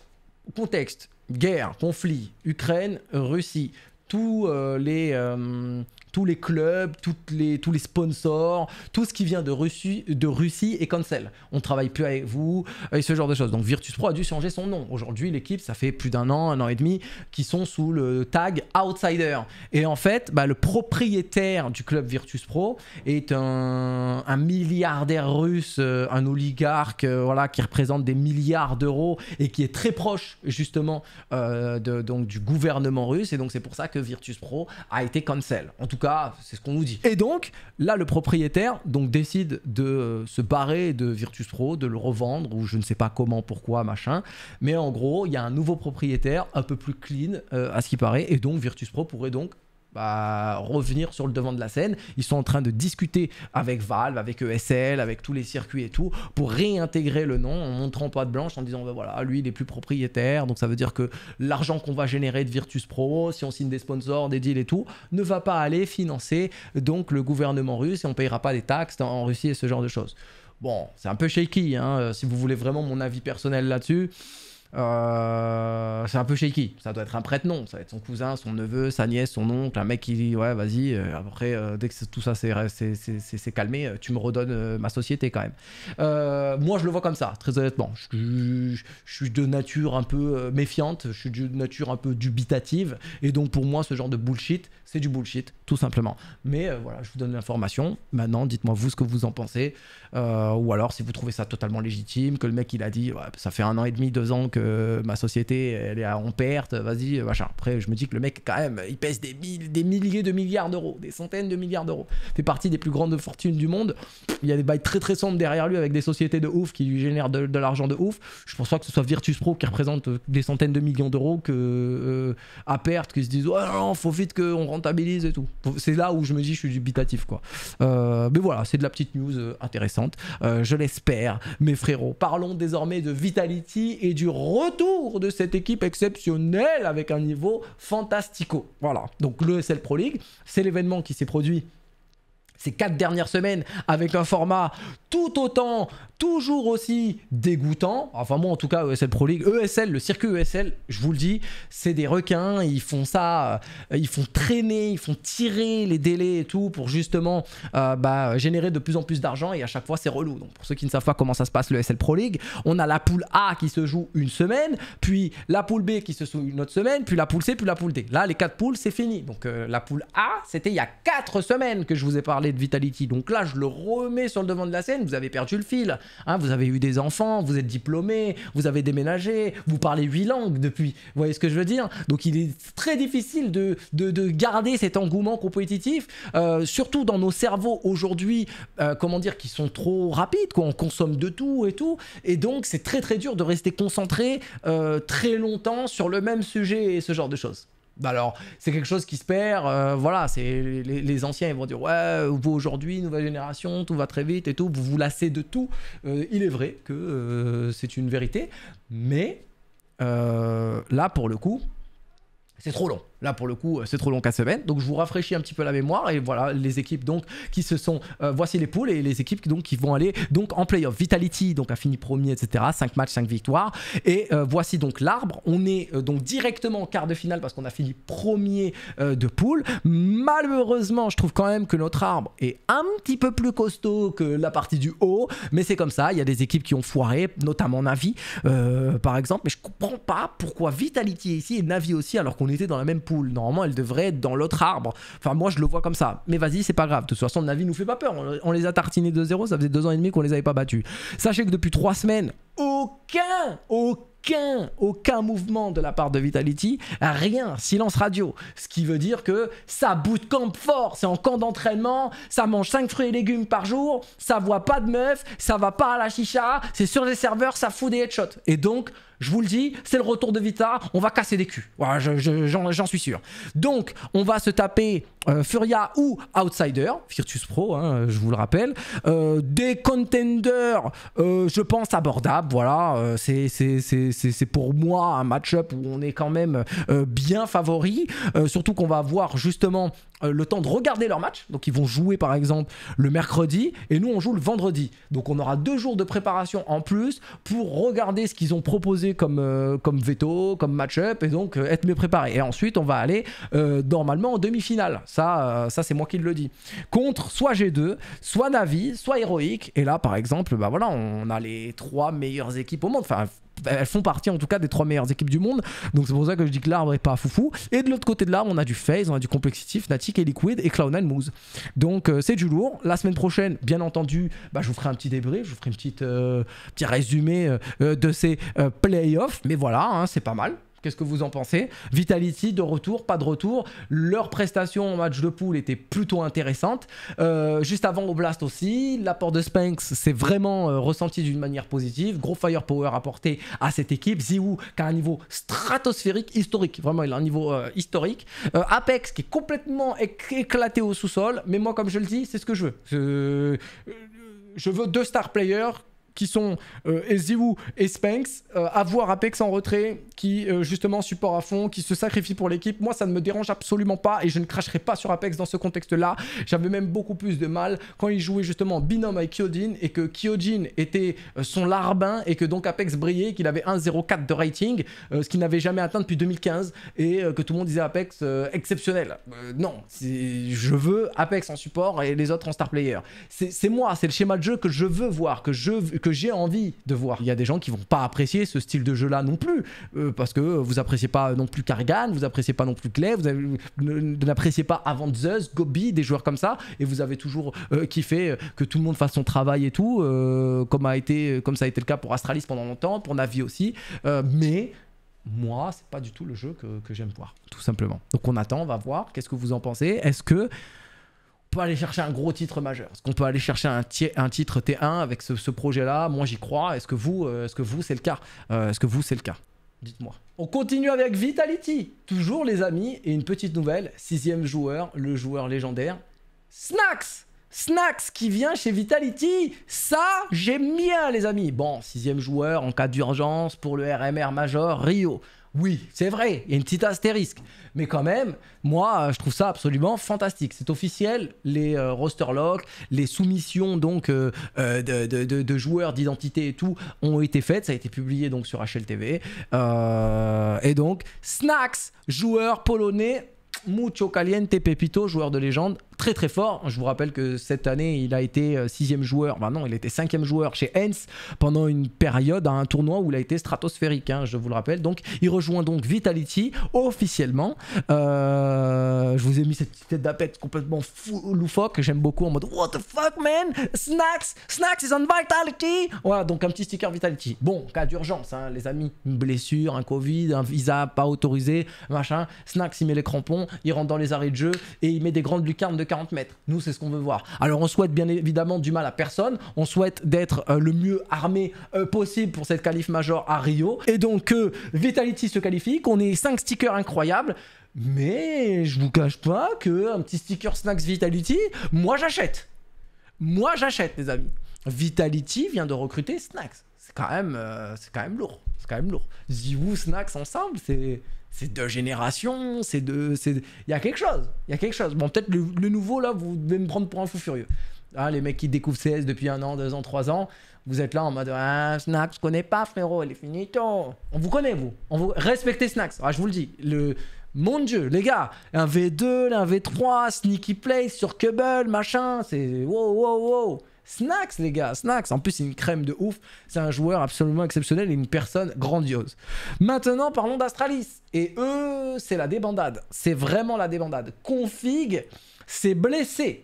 contexte, guerre, conflit, Ukraine, Russie tous euh, les euh, tous les clubs, toutes les, tous les sponsors, tout ce qui vient de Russie, de Russie est cancel. On travaille plus avec vous et ce genre de choses. Donc Virtus Pro a dû changer son nom. Aujourd'hui, l'équipe, ça fait plus d'un an, un an et demi, qui sont sous le tag Outsider. Et en fait, bah, le propriétaire du club Virtus Pro est un, un milliardaire russe, euh, un oligarque, voilà, qui représente des milliards d'euros et qui est très proche justement de, donc, du gouvernement russe. Et donc c'est pour ça Virtus Pro a été cancel. En tout cas, c'est ce qu'on vous dit. Et donc, là, le propriétaire donc, décide de se barrer de Virtus Pro, de le revendre, ou je ne sais pas comment, pourquoi, machin. Mais en gros, il y a un nouveau propriétaire un peu plus clean, euh, à ce qui paraît, et donc Virtus Pro pourrait donc revenir sur le devant de la scène. Ils sont en train de discuter avec Valve, avec ESL, avec tous les circuits et tout, pour réintégrer le nom en montrant de blanche, en disant bah voilà, lui il est plus propriétaire, donc ça veut dire que l'argent qu'on va générer de Virtus Pro, si on signe des sponsors, des deals et tout, ne va pas aller financer donc le gouvernement russe et on payera pas des taxes en Russie et ce genre de choses. Bon, c'est un peu shaky, hein, si vous voulez vraiment mon avis personnel là-dessus. Euh, c'est un peu shaky. Ça doit être un prêtre nom Ça va être son cousin, son neveu, sa nièce, son oncle. Un mec qui dit Ouais, vas-y. Euh, après, euh, dès que tout ça s'est calmé, tu me redonnes ma société quand même. moi, je le vois comme ça, très honnêtement. je suis de nature un peu méfiante. Je suis de nature un peu dubitative. Et donc, pour moi, ce genre de bullshit, c'est du bullshit, tout simplement. Mais euh, voilà, je vous donne l'information. Maintenant, dites-moi vous ce que vous en pensez. Euh, ou alors, si vous trouvez ça totalement légitime, que le mec, il a dit, ça fait un an et demi, deux ans que ma société, elle est en perte, vas-y, euh, machin. Après, je me dis que le mec, quand même, il pèse des, des milliers de milliards d'euros, des centaines de milliards d'euros. fait partie des plus grandes fortunes du monde. Il y a des bails très très sombres derrière lui avec des sociétés de ouf qui lui génèrent de, l'argent de ouf. Je pense pas que ce soit Virtus Pro qui représente des centaines de millions d'euros que à perte, qui se disent, oh, non, faut vite qu'on rentre et tout. C'est là où je me dis, je suis dubitatif, quoi. Euh, mais voilà, c'est de la petite news euh, intéressante. Euh, je l'espère, mes frérots. Parlons désormais de Vitality et du retour de cette équipe exceptionnelle avec un niveau fantastico. Voilà. Donc, le SL Pro League, c'est l'événement qui s'est produit ces quatre dernières semaines avec un format tout autant, toujours aussi dégoûtant. Enfin moi en tout cas ESL Pro League, ESL, le circuit ESL, je vous le dis, c'est des requins, ils font ça, euh, ils font traîner, ils font tirer les délais et tout pour justement euh, bah, générer de plus en plus d'argent et à chaque fois c'est relou. Donc pour ceux qui ne savent pas comment ça se passe le ESL Pro League, on a la poule A qui se joue une semaine, puis la poule B qui se joue une autre semaine, puis la poule C, puis la poule D. Là les quatre poules c'est fini. Donc euh, la poule A c'était il y a quatre semaines que je vous ai parlé de Vitality. Donc là, je le remets sur le devant de la scène. Vous avez perdu le fil. Hein. vous avez eu des enfants, vous êtes diplômé, vous avez déménagé, vous parlez huit langues depuis. Vous voyez ce que je veux dire Donc il est très difficile de, garder cet engouement compétitif, euh, surtout dans nos cerveaux aujourd'hui, euh, comment dire, qui sont trop rapides, quoi. On consomme de tout et tout. Et donc c'est très très dur de rester concentré euh, très longtemps sur le même sujet et ce genre de choses. Bah, alors, c'est quelque chose qui se perd. Euh, voilà, c'est les, anciens ils vont dire ouais, vous aujourd'hui, nouvelle génération, tout va très vite et tout, vous vous lassez de tout. Euh, il est vrai que euh, c'est une vérité, mais là pour le coup, c'est trop long. Là, pour le coup, euh, c'est trop long qu'à semaine Donc, je vous rafraîchis un petit peu la mémoire. Et voilà, les équipes donc qui se sont. Euh, voici les poules et les équipes donc qui vont aller donc en playoff. Vitality donc a fini premier, etc. 5 matchs, 5 victoires. Et euh, voici donc l'arbre. On est donc directement en quart de finale parce qu'on a fini premier de poule. Malheureusement, je trouve quand même que notre arbre est un petit peu plus costaud que la partie du haut. Mais c'est comme ça. Il y a des équipes qui ont foiré, notamment Navi par exemple. Mais je comprends pas pourquoi Vitality ici et Navi aussi alors qu'on était dans la même poule. Normalement, elle devrait être dans l'autre arbre. Enfin, moi, je le vois comme ça. Mais vas-y, c'est pas grave. De toute façon, vie nous fait pas peur. On, les a tartinés de zéro. Ça faisait deux ans et demi qu'on les avait pas battus. Sachez que depuis trois semaines, aucun, aucun aucun, mouvement de la part de Vitality, rien, silence radio. Ce qui veut dire que ça bootcamp fort, c'est en camp d'entraînement, ça mange cinq fruits et légumes par jour, ça voit pas de meuf, ça va pas à la chicha, c'est sur les serveurs, ça fout des headshots. Et donc, je vous le dis, c'est le retour de Vita, on va casser des culs. j'en suis sûr. Donc, on va se taper euh, Furia ou Outsider, Virtus Pro, hein, je vous le rappelle. Euh, des contenders, euh, je pense, abordables. Voilà, c'est pour moi un match-up où on est quand même bien favori. surtout qu'on va voir justement euh, le temps de regarder leur match. Donc ils vont jouer par exemple le mercredi et nous on joue le vendredi. Donc on aura deux jours de préparation en plus pour regarder ce qu'ils ont proposé comme, euh, comme veto, comme match-up et donc euh, être mieux préparé. Et ensuite on va aller normalement en demi-finale. Ça, ça c'est moi qui le dis. Contre soit G2, soit Navi, soit Heroic. Et là par exemple, bah voilà, on a les trois meilleures équipes au monde. Enfin, elles font partie en tout cas des trois meilleures équipes du monde. Donc c'est pour ça que je dis que l'arbre est pas foufou. Et de l'autre côté de l'arbre, on a du FaZe, on a du Complexity, Natic et Liquid et Clown 9 Moose. Donc euh, c'est du lourd. La semaine prochaine, bien entendu, bah, je vous ferai un petit débrief, je vous ferai un euh, petit, résumé euh, de ces playoffs. Mais voilà, hein, c'est pas mal. Qu'est-ce que vous en pensez Vitality, de retour, pas de retour. Leur prestation en match de poule était plutôt intéressante. Euh, juste avant Blast aussi, l'apport de Spanx s'est vraiment euh, ressenti d'une manière positive. Gros firepower apporté à cette équipe. Ziou qui a un niveau stratosphérique, historique. Vraiment, il a un niveau euh, historique. Apex qui est complètement éclaté au sous-sol. Mais moi, comme je le dis, c'est ce que je veux. je veux deux star players qui sont euh, et Spanx, euh, avoir Apex en retrait, qui euh, justement support à fond, qui se sacrifie pour l'équipe. Moi, ça ne me dérange absolument pas et je ne cracherai pas sur Apex dans ce contexte-là. J'avais même beaucoup plus de mal quand il jouait justement binôme avec Kyojin et que Kyojin était euh, son larbin et que donc Apex brillait, qu'il avait 1-0-4 de rating, ce qu'il n'avait jamais atteint depuis 2015 et que tout le monde disait Apex exceptionnel. non, je veux Apex en support et les autres en star player. C'est moi, c'est le schéma de jeu que je veux voir, que je, veux que j'ai envie de voir. Il y a des gens qui vont pas apprécier ce style de jeu-là non plus, euh, parce que vous appréciez pas non plus Kargan, vous appréciez pas non plus Clay, vous n'appréciez pas Avant Zeus, Gobi, des joueurs comme ça, et vous avez toujours euh, kiffé que tout le monde fasse son travail et tout, euh, comme, a été, comme ça a été le cas pour Astralis pendant longtemps, pour Navi aussi, mais moi, c'est pas du tout le jeu que, que j'aime voir, tout simplement. Donc on attend, on va voir, qu'est-ce que vous en pensez Est-ce que peut aller chercher un gros titre majeur Est-ce qu'on peut aller chercher un, un titre T1 avec ce, projet-là Moi, j'y crois. Est-ce que vous, euh, est-ce que vous, c'est le cas euh, Est-ce que vous, c'est le cas Dites-moi. On continue avec Vitality. Toujours, les amis, et une petite nouvelle. Sixième joueur, le joueur légendaire, Snacks Snacks qui vient chez Vitality, ça j'aime bien les amis. Bon, sixième joueur en cas d'urgence pour le RMR Major Rio. Oui, c'est vrai, il y a une petite astérisque. Mais quand même, moi, euh, je trouve ça absolument fantastique. C'est officiel, les euh, roster locks, les soumissions donc euh, de, joueurs, d'identité et tout ont été faites. Ça a été publié donc sur HLTV. et donc, Snacks, joueur polonais Mucho Caliente Pepito, joueur de légende, très très fort. Je vous rappelle que cette année, il a été euh, sixième joueur, enfin non, il était cinquième joueur chez Hens pendant une période à un tournoi où il a été stratosphérique, hein, je vous le rappelle. Donc, il rejoint donc Vitality officiellement. Euh, je vous ai mis cette tête d'appel complètement fou, loufoque, j'aime beaucoup en mode What the fuck, man? Snacks! Snacks is on Vitality! Voilà, donc un petit sticker Vitality. Bon, cas d'urgence, hein, les amis, une blessure, un Covid, un visa pas autorisé, machin. Snacks, il met les crampons il rentre dans les arrêts de jeu et il met des grandes lucarnes de 40 mètres. Nous, c'est ce qu'on veut voir. Alors, on souhaite bien évidemment du mal à personne. On souhaite d'être euh, le mieux armé euh, possible pour cette qualif major à Rio. Et donc, euh, Vitality se qualifie, qu'on ait 5 stickers incroyables. Mais je vous cache pas que un petit sticker Snacks Vitality, moi j'achète. Moi j'achète, les amis. Vitality vient de recruter Snacks. C'est quand même, quand même lourd. C'est quand même lourd. vous Snacks ensemble, c'est, c'est deux générations, c'est deux... c'est, il y a quelque chose, il y a quelque chose. Bon, peut-être le, nouveau là, vous devez me prendre pour un fou furieux. Ah, les mecs qui découvrent CS depuis un an, deux ans, trois ans, vous êtes là en mode ah, snacks, je connais pas frérot, il est finito. On vous connaît vous, on vous respectez Snacks. Ah, je vous le dis, le mon dieu, les gars, un V2, un V3, Sneaky Play sur Cubble, machin, c'est wow, wow, wow. Snacks, les gars, Snacks. En plus, c'est une crème de ouf. C'est un joueur absolument exceptionnel et une personne grandiose. Maintenant, parlons d'Astralis. Et eux, c'est la débandade. C'est vraiment la débandade. Config c'est blessé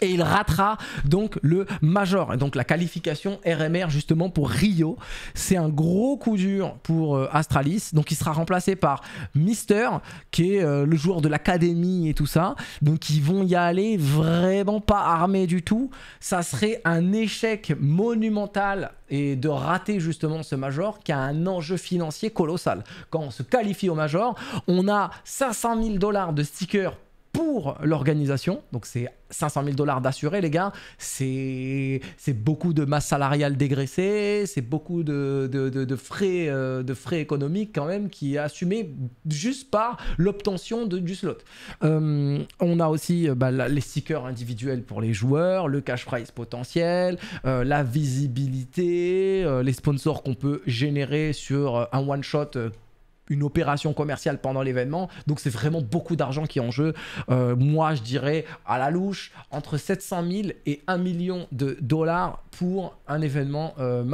et il ratera donc le major donc la qualification RMR justement pour Rio c'est un gros coup dur pour euh, Astralis donc il sera remplacé par Mister qui est euh, le joueur de l'académie et tout ça donc ils vont y aller vraiment pas armés du tout ça serait un échec monumental et de rater justement ce major qui a un enjeu financier colossal quand on se qualifie au major on a 500 000 dollars de stickers l'organisation. Donc c'est 500 000 dollars d'assurés, les gars. C'est c'est beaucoup de masse salariale dégraissée, c'est beaucoup de, de, frais, euh, de frais économiques quand même qui est assumé juste par l'obtention du slot. Euh, on a aussi euh, bah, les stickers individuels pour les joueurs, le cash prize potentiel, la visibilité, les sponsors qu'on peut générer sur un one-shot une opération commerciale pendant l'événement. Donc c'est vraiment beaucoup d'argent qui est en jeu. Euh, moi, je dirais à la louche entre 700 000 et 1 million de dollars pour un événement, euh,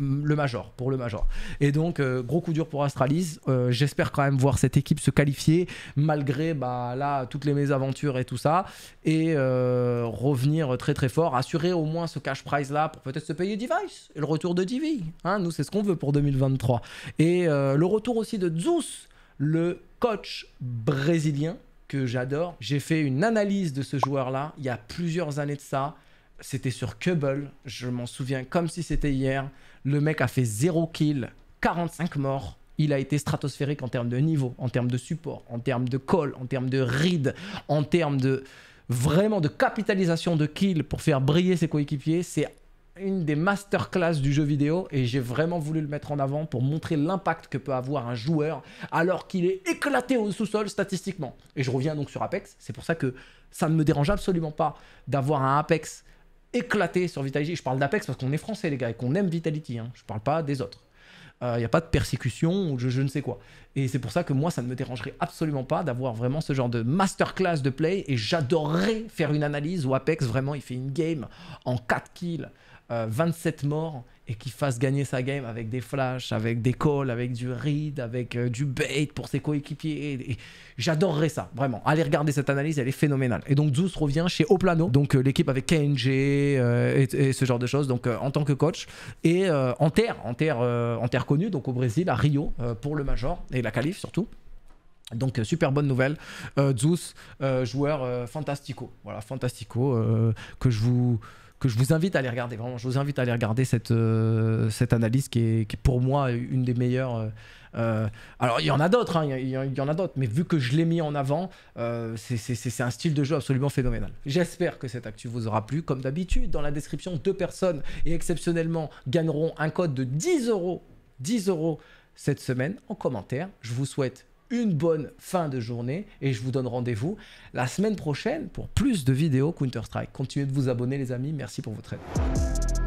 le major, pour le major. Et donc euh, gros coup dur pour Astralis. J'espère quand même voir cette équipe se qualifier malgré bah, là toutes les mésaventures et tout ça et revenir très très fort, assurer au moins ce cash prize là pour peut-être se payer Device et le retour de Divi. Hein, nous c'est ce qu'on veut pour 2023 et le retour aussi de Zeus, le coach brésilien que j'adore. J'ai fait une analyse de ce joueur-là il y a plusieurs années de ça. C'était sur Kubble, je m'en souviens comme si c'était hier. Le mec a fait 0 kill, 45 morts. Il a été stratosphérique en termes de niveau, en termes de support, en termes de call, en termes de read, en termes de vraiment de capitalisation de kill pour faire briller ses coéquipiers. C'est une des masterclass du jeu vidéo et j'ai vraiment voulu le mettre en avant pour montrer l'impact que peut avoir un joueur alors qu'il est éclaté au sous-sol statistiquement. Et je reviens donc sur Apex, c'est pour ça que ça ne me dérange absolument pas d'avoir un Apex éclaté sur Vitality. Je parle d'Apex parce qu'on est français les gars et qu'on aime Vitality, hein. je parle pas des autres. Il euh, n'y a pas de persécution ou je, je ne sais quoi. Et c'est pour ça que moi, ça ne me dérangerait absolument pas d'avoir vraiment ce genre de masterclass de play. Et j'adorerais faire une analyse où Apex, vraiment, il fait une game en 4 kills 27 euh, morts et qu'il fasse gagner sa game avec des flashs, avec des calls, avec du read, avec euh, du bait pour ses coéquipiers. Et, J'adorerais ça, vraiment. Allez regarder cette analyse, elle est phénoménale. Et donc Zeus revient chez Oplano, donc euh, l'équipe avec KNG et, ce genre de choses, donc en tant que coach, et en terre, en terre, en terre connue, donc au Brésil, à Rio, pour le Major et la Calife surtout. Donc super bonne nouvelle, Zeus, joueur fantastico, voilà fantastico que je vous que je vous invite à aller regarder. Vraiment, je vous invite à aller regarder cette, euh, cette analyse qui est, pour moi une des meilleures. Euh, euh, alors, il y en a d'autres, hein, il y, en a d'autres, mais vu que je l'ai mis en avant, c'est un style de jeu absolument phénoménal. J'espère que cette actu vous aura plu. Comme d'habitude, dans la description, deux personnes et exceptionnellement gagneront un code de 10 euros, 10 euros cette semaine en commentaire. Je vous souhaite une bonne fin de journée et je vous donne rendez-vous la semaine prochaine pour plus de vidéos Counter-Strike. Continuez de vous abonner les amis, merci pour votre aide.